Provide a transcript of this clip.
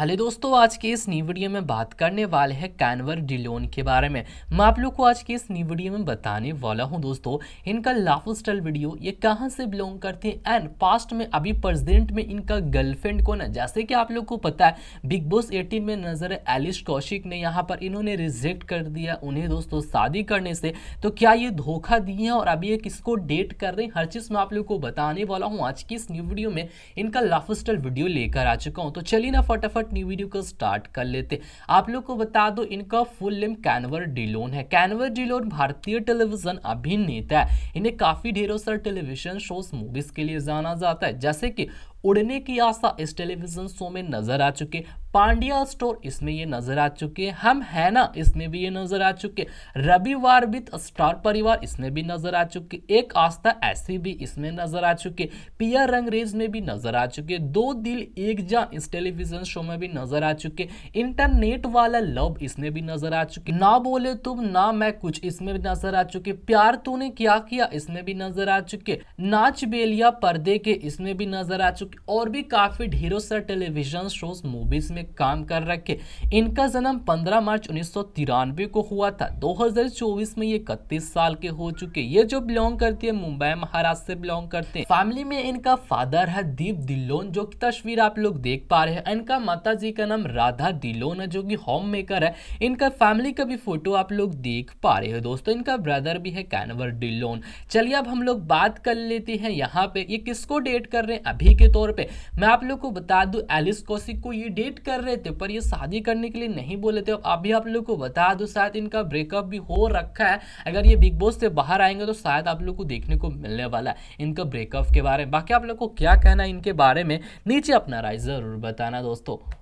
hello दोस्तों आज के इस न्यू वीडियो में बात करने वाले हैं कैनवर डिलोन के बारे में मैं आप लोग को आज के इस न्यू वीडियो में बताने वाला हूं दोस्तों इनका लाफ स्टाइल वीडियो ये कहां से बिलोंग करते हैं एंड पास्ट में अभी प्रेजेंट में इनका गर्लफ्रेंड कौन है जैसे कि आप लोग को पता है बिग बॉस एटीन में नजर है एलिश कौशिक ने यहाँ पर इन्होंने रिजेक्ट कर दिया उन्हें दोस्तों शादी करने से तो क्या ये धोखा दिए हैं और अभी ये किसको डेट कर रहे हैं हर चीज़ मैं आप लोग को बताने वाला हूँ आज की इस न्यू वीडियो में इनका लाफ स्टाइल वीडियो लेकर आ चुका हूँ तो चलिए ना फटाफट अपनी वीडियो को स्टार्ट कर लेते आप लोग को बता दो इनका फुल नेम कैनवर डिलोन है कैनवर डिलोन भारतीय टेलीविजन अभिनेता है इन्हें काफ़ी ढेरों सर टेलीविजन शोज मूवीज़ के लिए जाना जाता है जैसे कि उड़ने की आशा इस टेलीविजन शो में नजर आ चुके पांड्या स्टोर इसमें ये नजर आ चुके हम है ना इसमें भी ये नजर आ चुके रविवार विद स्टार परिवार इसमें भी नजर आ चुके एक आस्था ऐसी भी इसमें नजर आ चुके पिया रंगरेज में भी नजर आ चुके दो दिल एक जान इस टेलीविजन शो में भी नजर आ चुके इंटरनेट वाला लव इसमें भी नजर आ चुके ना बोले तुम ना मैं कुछ इसमें भी नजर आ चुके प्यार तूने क्या किया इसमें भी नजर आ चुके नाच बेलिया पर्दे के इसमें भी नजर आ चुके और भी काफ़ी ढेरों सर टेलीविजन शोज मूवीज़ में काम कर रखे इनका जन्म 15 मार्च उन्नीस को हुआ था 2024 में ये इकतीस साल के हो चुके ये जो बिलोंग करती है मुंबई महाराष्ट्र से बिलोंग करते हैं फैमिली में इनका फादर है दीप दिल्लोन जो की तस्वीर आप लोग देख पा रहे हैं इनका माता जी का नाम राधा दिलोन है जो की होम मेकर है इनका फैमिली का भी फोटो आप लोग देख पा रहे हो दोस्तों इनका ब्रदर भी है कैनवर डिल्लोन चलिए अब हम लोग बात कर लेते हैं यहाँ पे ये किसको डेट कर रहे हैं अभी के तो तौर पे मैं आप लोग को बता दूं एलिस कौशिक को ये डेट कर रहे थे पर ये शादी करने के लिए नहीं बोले थे अभी आप लोग को बता दूं शायद इनका ब्रेकअप भी हो रखा है अगर ये बिग बॉस से बाहर आएंगे तो शायद आप लोग को देखने को मिलने वाला है इनका ब्रेकअप के बारे में बाकी आप लोग को क्या कहना है इनके बारे में नीचे अपना राय ज़रूर बताना दोस्तों